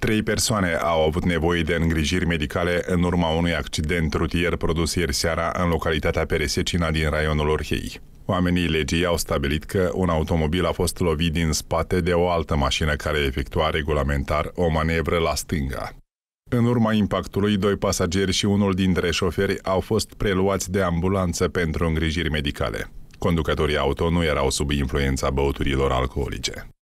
Trei persoane au avut nevoie de îngrijiri medicale în urma unui accident rutier produs ieri seara în localitatea Peresecina din raionul Orhei. Oamenii legii au stabilit că un automobil a fost lovit din spate de o altă mașină care efectua regulamentar o manevră la stânga. În urma impactului, doi pasageri și unul dintre șoferi au fost preluați de ambulanță pentru îngrijiri medicale. Conducătorii auto nu erau sub influența băuturilor alcoolice.